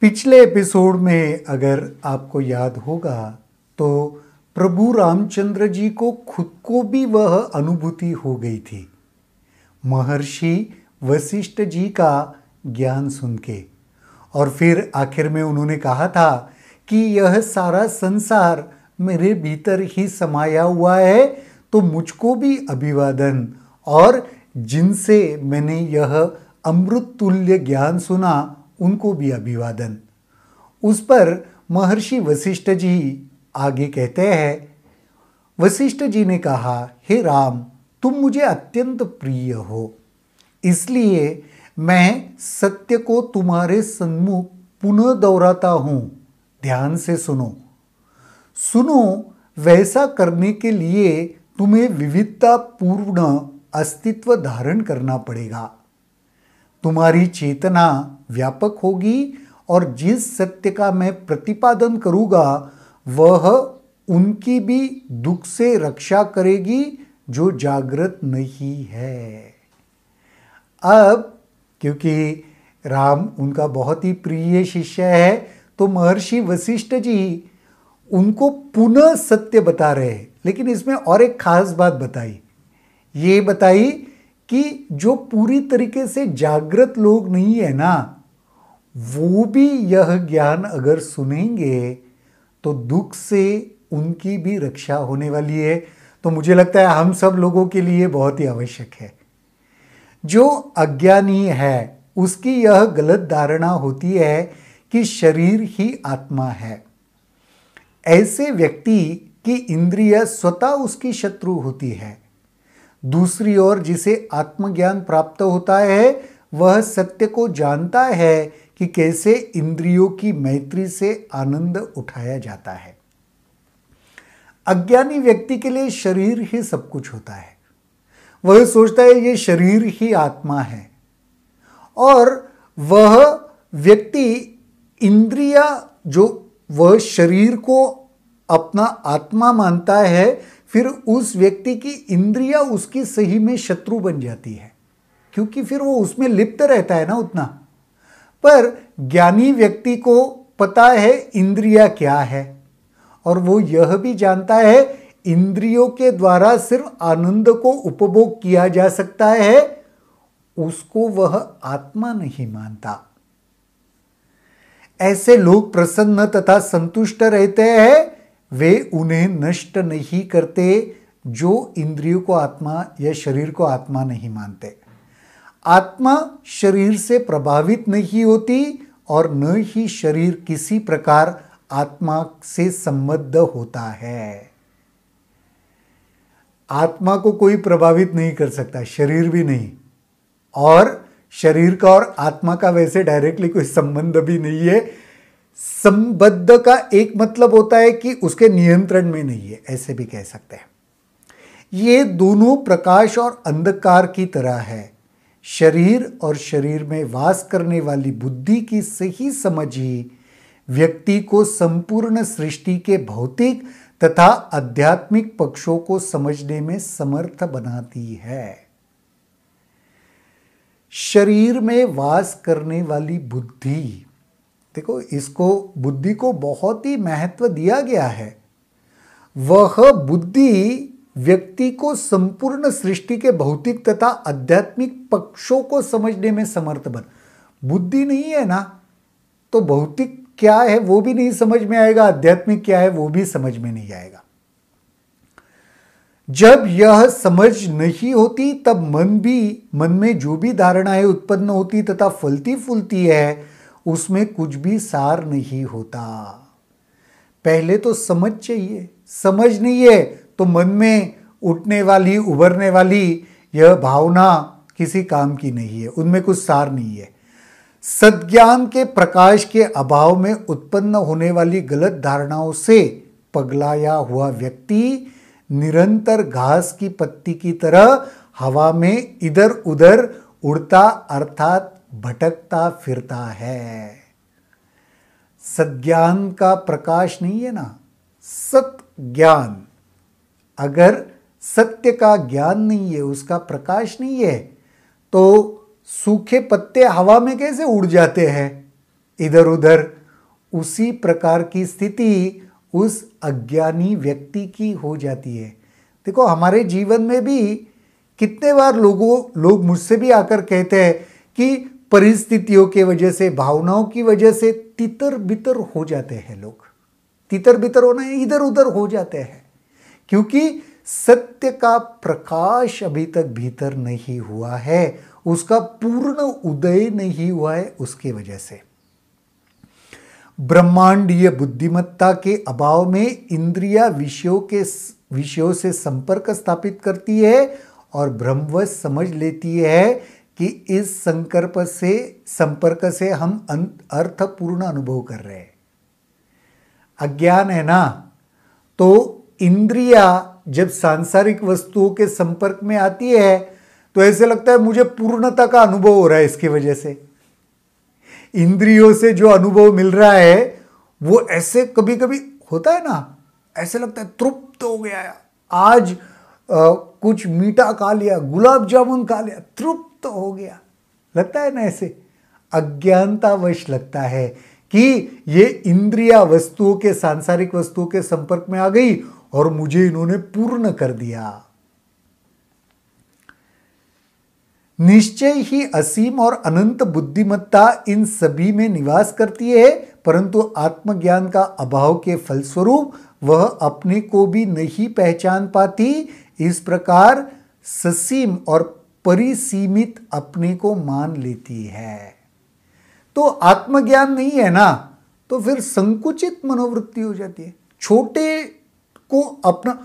पिछले एपिसोड में अगर आपको याद होगा तो प्रभु रामचंद्र जी को खुद को भी वह अनुभूति हो गई थी महर्षि वशिष्ठ जी का ज्ञान सुन के और फिर आखिर में उन्होंने कहा था कि यह सारा संसार मेरे भीतर ही समाया हुआ है तो मुझको भी अभिवादन और जिनसे मैंने यह अमृत तुल्य ज्ञान सुना उनको भी अभिवादन उस पर महर्षि वशिष्ठ जी आगे कहते हैं वशिष्ठ जी ने कहा हे राम तुम मुझे अत्यंत प्रिय हो इसलिए मैं सत्य को तुम्हारे सन्मुख पुनः दोहराता हूँ ध्यान से सुनो सुनो वैसा करने के लिए तुम्हें विविधतापूर्ण अस्तित्व धारण करना पड़ेगा तुम्हारी चेतना व्यापक होगी और जिस सत्य का मैं प्रतिपादन करूँगा वह उनकी भी दुख से रक्षा करेगी जो जागृत नहीं है अब क्योंकि राम उनका बहुत ही प्रिय शिष्य है तो महर्षि वशिष्ठ जी उनको पुनः सत्य बता रहे हैं लेकिन इसमें और एक खास बात बताई ये बताई कि जो पूरी तरीके से जागृत लोग नहीं है ना वो भी यह ज्ञान अगर सुनेंगे तो दुख से उनकी भी रक्षा होने वाली है तो मुझे लगता है हम सब लोगों के लिए बहुत ही आवश्यक है जो अज्ञानी है उसकी यह गलत धारणा होती है कि शरीर ही आत्मा है ऐसे व्यक्ति की इंद्रिय स्वतः उसकी शत्रु होती है दूसरी ओर जिसे आत्मज्ञान प्राप्त होता है वह सत्य को जानता है कि कैसे इंद्रियों की मैत्री से आनंद उठाया जाता है अज्ञानी व्यक्ति के लिए शरीर ही सब कुछ होता है वह सोचता है ये शरीर ही आत्मा है और वह व्यक्ति इंद्रिया जो वह शरीर को अपना आत्मा मानता है फिर उस व्यक्ति की इंद्रिया उसकी सही में शत्रु बन जाती है क्योंकि फिर वो उसमें लिप्त रहता है ना उतना पर ज्ञानी व्यक्ति को पता है इंद्रिया क्या है और वो यह भी जानता है इंद्रियों के द्वारा सिर्फ आनंद को उपभोग किया जा सकता है उसको वह आत्मा नहीं मानता ऐसे लोग प्रसन्न तथा संतुष्ट रहते हैं वे उन्हें नष्ट नहीं करते जो इंद्रियों को आत्मा या शरीर को आत्मा नहीं मानते आत्मा शरीर से प्रभावित नहीं होती और न ही शरीर किसी प्रकार आत्मा से संबद्ध होता है आत्मा को कोई प्रभावित नहीं कर सकता शरीर भी नहीं और शरीर का और आत्मा का वैसे डायरेक्टली कोई संबंध भी नहीं है संबद्ध का एक मतलब होता है कि उसके नियंत्रण में नहीं है ऐसे भी कह सकते हैं ये दोनों प्रकाश और अंधकार की तरह है शरीर और शरीर में वास करने वाली बुद्धि की सही समझ ही व्यक्ति को संपूर्ण सृष्टि के भौतिक तथा आध्यात्मिक पक्षों को समझने में समर्थ बनाती है शरीर में वास करने वाली बुद्धि देखो इसको बुद्धि को बहुत ही महत्व दिया गया है वह बुद्धि व्यक्ति को संपूर्ण सृष्टि के भौतिक तथा आध्यात्मिक पक्षों को समझने में समर्थ बन बुद्धि नहीं है ना तो भौतिक क्या है वो भी नहीं समझ में आएगा आध्यात्मिक क्या है वो भी समझ में नहीं आएगा जब यह समझ नहीं होती तब मन भी मन में जो भी धारणाएं उत्पन्न होती तथा फलती फूलती है उसमें कुछ भी सार नहीं होता पहले तो समझ चाहिए समझ नहीं है तो मन में उठने वाली उभरने वाली यह भावना किसी काम की नहीं है उनमें कुछ सार नहीं है सद्ज्ञान के प्रकाश के अभाव में उत्पन्न होने वाली गलत धारणाओं से पगलाया हुआ व्यक्ति निरंतर घास की पत्ती की तरह हवा में इधर उधर उड़ता अर्थात भटकता फिरता है सज्ञान का प्रकाश नहीं है ना सत ज्ञान अगर सत्य का ज्ञान नहीं है उसका प्रकाश नहीं है तो सूखे पत्ते हवा में कैसे उड़ जाते हैं इधर उधर उसी प्रकार की स्थिति उस अज्ञानी व्यक्ति की हो जाती है देखो हमारे जीवन में भी कितने बार लोगों लोग मुझसे भी आकर कहते हैं कि परिस्थितियों के वजह से भावनाओं की वजह से तितर बितर हो जाते हैं लोग तितर बितर होना इधर उधर हो जाते हैं क्योंकि सत्य का प्रकाश अभी तक भीतर नहीं हुआ है उसका पूर्ण उदय नहीं हुआ है उसकी वजह से ब्रह्मांडीय बुद्धिमत्ता के अभाव में इंद्रिया विषयों के विषयों से संपर्क स्थापित करती है और ब्रह्मवश समझ लेती है कि इस संकल्प से संपर्क से हम अं-, अर्थपूर्ण अनुभव कर रहे हैं अज्ञान है ना तो इंद्रिया जब सांसारिक वस्तुओं के संपर्क में आती है तो ऐसे लगता है मुझे पूर्णता का अनुभव हो रहा है इसकी वजह से इंद्रियों से जो अनुभव मिल रहा है वो ऐसे कभी कभी होता है ना ऐसे लगता है तृप्त हो गया आज आ, कुछ मीठा खा लिया गुलाब जामुन खा लिया तृप्त लुप्त तो हो गया लगता है ना ऐसे अज्ञानतावश लगता है कि ये इंद्रिया वस्तुओं के सांसारिक वस्तुओं के संपर्क में आ गई और मुझे इन्होंने पूर्ण कर दिया निश्चय ही असीम और अनंत बुद्धिमत्ता इन सभी में निवास करती है परंतु आत्मज्ञान का अभाव के फलस्वरूप वह अपने को भी नहीं पहचान पाती इस प्रकार ससीम और परिसीमित अपने को मान लेती है तो आत्मज्ञान नहीं है ना तो फिर संकुचित मनोवृत्ति हो जाती है छोटे को अपना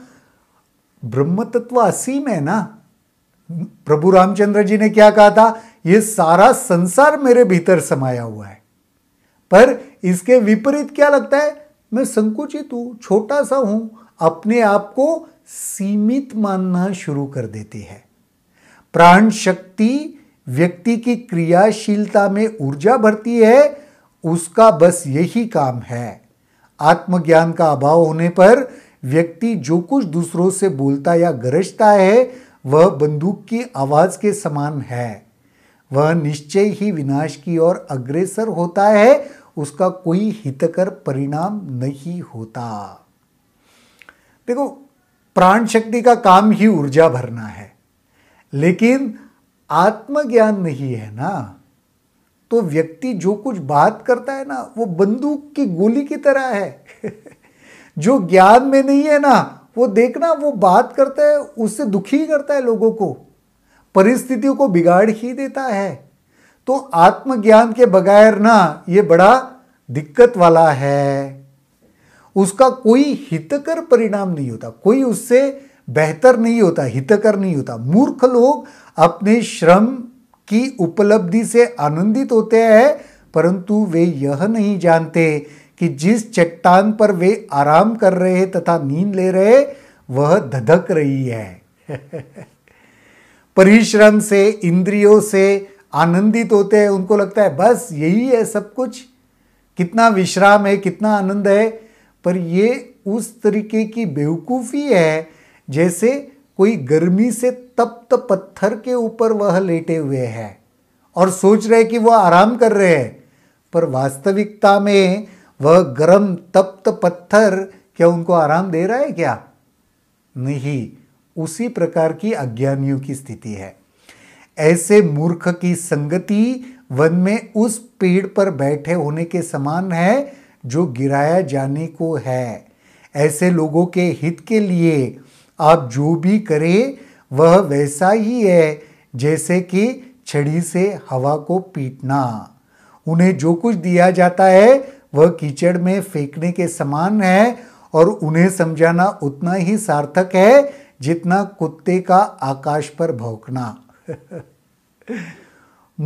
ब्रह्म तत्व असीम है ना प्रभु रामचंद्र जी ने क्या कहा था यह सारा संसार मेरे भीतर समाया हुआ है पर इसके विपरीत क्या लगता है मैं संकुचित हूं छोटा सा हूं अपने आप को सीमित मानना शुरू कर देती है प्राण शक्ति व्यक्ति की क्रियाशीलता में ऊर्जा भरती है उसका बस यही काम है आत्मज्ञान का अभाव होने पर व्यक्ति जो कुछ दूसरों से बोलता या गरजता है वह बंदूक की आवाज़ के समान है वह निश्चय ही विनाश की ओर अग्रेसर होता है उसका कोई हितकर परिणाम नहीं होता देखो प्राण शक्ति का काम ही ऊर्जा भरना है लेकिन आत्मज्ञान नहीं है ना तो व्यक्ति जो कुछ बात करता है ना वो बंदूक की गोली की तरह है जो ज्ञान में नहीं है ना वो देखना वो बात करता है उससे दुखी करता है लोगों को परिस्थितियों को बिगाड़ ही देता है तो आत्मज्ञान के बगैर ना ये बड़ा दिक्कत वाला है उसका कोई हितकर परिणाम नहीं होता कोई उससे बेहतर नहीं होता हितकर नहीं होता मूर्ख लोग अपने श्रम की उपलब्धि से आनंदित होते हैं परंतु वे यह नहीं जानते कि जिस चट्टान पर वे आराम कर रहे तथा नींद ले रहे वह धधक रही है परिश्रम से इंद्रियों से आनंदित होते हैं उनको लगता है बस यही है सब कुछ कितना विश्राम है कितना आनंद है पर ये उस तरीके की बेवकूफ़ी है जैसे कोई गर्मी से तप्त पत्थर के ऊपर वह लेटे हुए है और सोच रहे कि वह आराम कर रहे हैं पर वास्तविकता में वह गर्म तप्त पत्थर क्या उनको आराम दे रहा है क्या नहीं उसी प्रकार की अज्ञानियों की स्थिति है ऐसे मूर्ख की संगति वन में उस पेड़ पर बैठे होने के समान है जो गिराया जाने को है ऐसे लोगों के हित के लिए आप जो भी करें वह वैसा ही है जैसे कि छड़ी से हवा को पीटना उन्हें जो कुछ दिया जाता है वह कीचड़ में फेंकने के समान है और उन्हें समझाना उतना ही सार्थक है जितना कुत्ते का आकाश पर भौंकना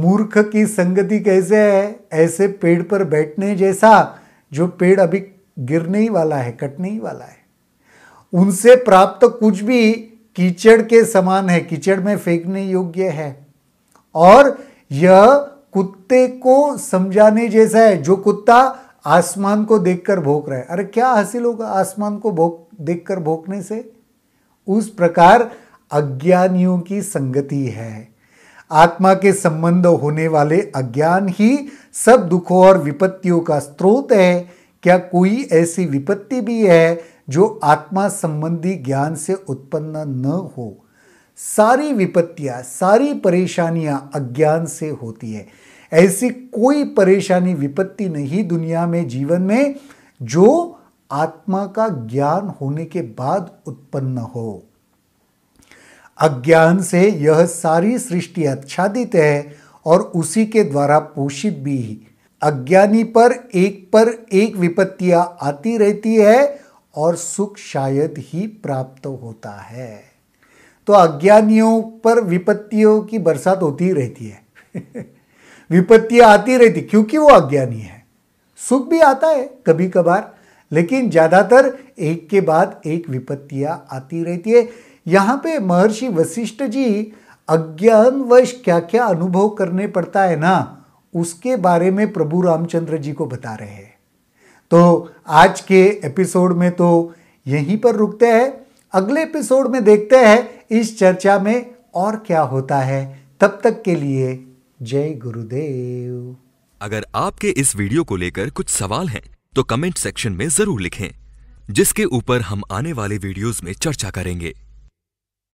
मूर्ख की संगति कैसे है ऐसे पेड़ पर बैठने जैसा जो पेड़ अभी गिरने ही वाला है कटने ही वाला है उनसे प्राप्त कुछ भी कीचड़ के समान है कीचड़ में फेंकने योग्य है और यह कुत्ते को समझाने जैसा है जो कुत्ता आसमान को देखकर भोग रहा है अरे क्या हासिल होगा आसमान को भोग देखकर भोगने से उस प्रकार अज्ञानियों की संगति है आत्मा के संबंध होने वाले अज्ञान ही सब दुखों और विपत्तियों का स्रोत है क्या कोई ऐसी विपत्ति भी है जो आत्मा संबंधी ज्ञान से उत्पन्न न हो सारी विपत्तियां सारी परेशानियां अज्ञान से होती है ऐसी कोई परेशानी विपत्ति नहीं दुनिया में जीवन में जो आत्मा का ज्ञान होने के बाद उत्पन्न हो अज्ञान से यह सारी सृष्टि आच्छादित है और उसी के द्वारा पोषित भी अज्ञानी पर एक पर एक विपत्तियां आती रहती है और सुख शायद ही प्राप्त होता है तो अज्ञानियों पर विपत्तियों की बरसात होती रहती है विपत्तियां आती रहती क्योंकि वो अज्ञानी है सुख भी आता है कभी कभार लेकिन ज़्यादातर एक के बाद एक विपत्तियां आती रहती है यहां पे महर्षि वशिष्ठ जी अज्ञानवश क्या क्या अनुभव करने पड़ता है ना उसके बारे में प्रभु रामचंद्र जी को बता रहे हैं तो आज के एपिसोड में तो यहीं पर रुकते हैं अगले एपिसोड में देखते हैं इस चर्चा में और क्या होता है तब तक के लिए जय गुरुदेव अगर आपके इस वीडियो को लेकर कुछ सवाल हैं तो कमेंट सेक्शन में जरूर लिखें जिसके ऊपर हम आने वाले वीडियोस में चर्चा करेंगे